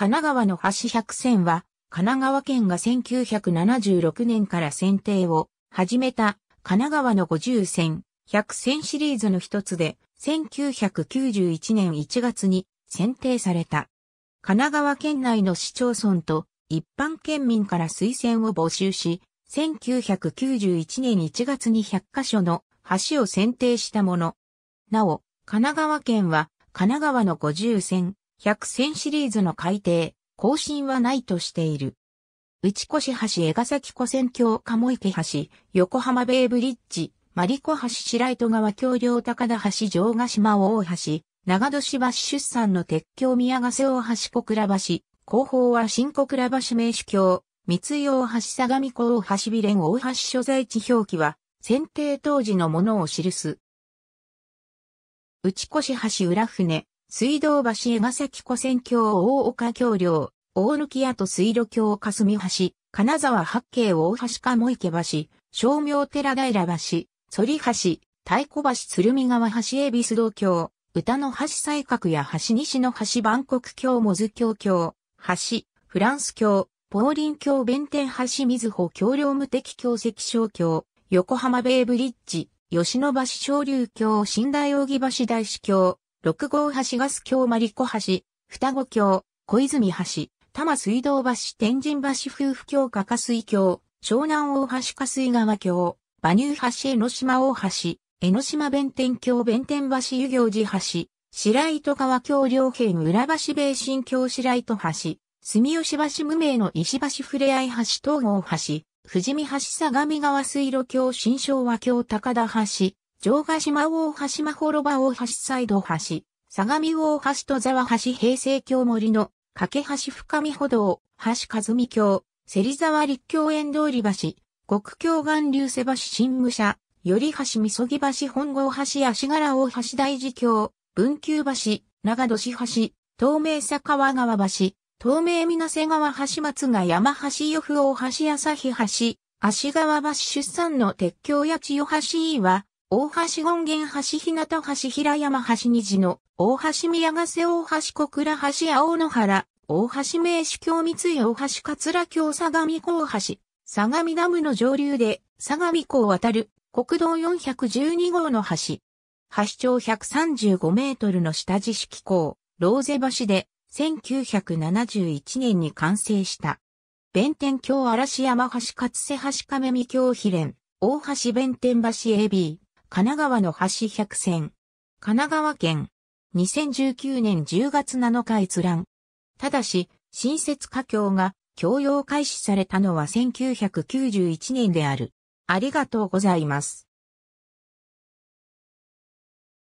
神奈川の橋百選は、神奈川県が1976年から選定を始めた神奈川の50選、100選シリーズの一つで、1991年1月に選定された。神奈川県内の市町村と一般県民から推薦を募集し、1991年1月に100カ所の橋を選定したもの。なお、神奈川県は神奈川の50選、100戦シリーズの改定、更新はないとしている。内越橋江ヶ崎古戦橋鴨池橋、横浜ベイブリッジ、マリコ橋白糸川橋梁高田橋城ヶ島大橋、長戸市橋出産の鉄橋宮ヶ瀬大橋小倉橋、後方は新小倉橋名手橋、三井大橋相模湖大橋ビレン大橋所在地表記は、選定当時のものを記す。内越橋裏船、水道橋江ヶ崎古線橋大岡橋梁、大貫屋と水路橋霞橋、金沢八景大橋鴨池橋、商名寺平橋、反橋、太鼓橋鶴見川橋恵比寿道橋、歌の橋西角や橋西の橋万国橋モズ橋橋、橋、フランス橋、ポーリン橋弁天橋水穂橋梁無敵橋石小橋、横浜ベイブリッジ、吉野橋昇流橋新大扇橋大師橋、六号橋ガス橋マリコ橋、双子橋、小泉橋、多摩水道橋天神橋夫婦橋加賀水橋、湘南大橋加水川橋、馬乳橋江ノ島大橋、江ノ島弁天橋弁天橋湯行寺橋、白糸川橋両辺浦橋米新橋白糸橋、住吉橋無名の石橋ふれあい橋東郷橋、富士見橋相模川水路橋新昭和橋高田橋、城ヶ島大橋まほろば大橋サイド橋、相模大橋と沢橋平成京森の、架け橋深見歩道、橋和美橋、芹沢立教園通り橋、国境岩流瀬橋新武者、より橋みそぎ橋本郷橋足柄大橋大寺橋、文久橋、長戸市橋、東名佐川川橋、東名水瀬川橋松が山橋予布大橋朝日橋、足川橋出産の鉄橋や千代橋は、大橋権現橋日向橋平山橋虹の大橋宮ヶ瀬大橋小倉橋青野原大橋名手京三井大橋桂京相模港橋相模ダムの上流で相模港を渡る国道412号の橋。橋長135メートルの下地式港、ローゼ橋で1971年に完成した。弁天橋嵐山橋勝瀬橋亀見橋秘連、大橋弁天橋 AB。神奈川の橋百選。神奈川県。2019年10月7日閲覧。ただし、新設家境が供用開始されたのは1991年である。ありがとうございます。